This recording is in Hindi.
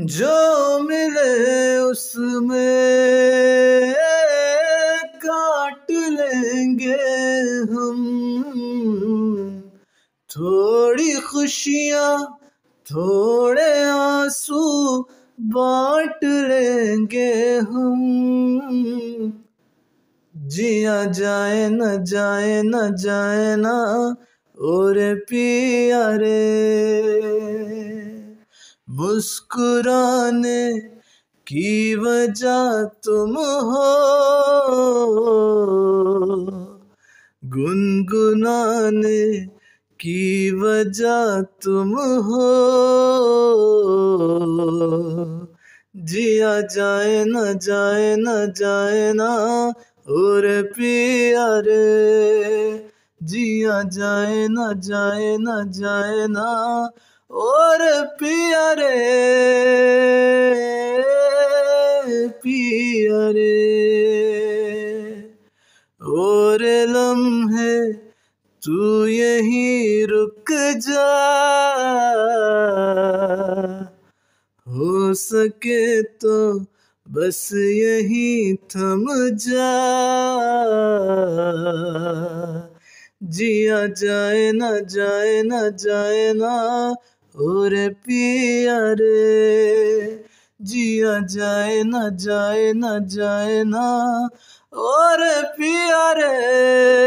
जो मिले उसमें काट लेंगे हम थोड़ी खुशियाँ थोड़े आंसू बांट लेंगे हम जिया जाए न जाए न जाए ना और पिया रे मुस्कुराने की वजह तुम हो गुनगुनाने की वजह तुम हो जिया जाए न जाए न जाए ना और पिया जिया जाए न जाए न जाए ना और पियारे पियारे और लम्हे तू यहीं रुक जा हो सके तो बस यहीं थम जा जिया जाए ना जाए ना जाए ना ओरे पिया रे जिया जाए ना जाए ना जाए ना और पिया रे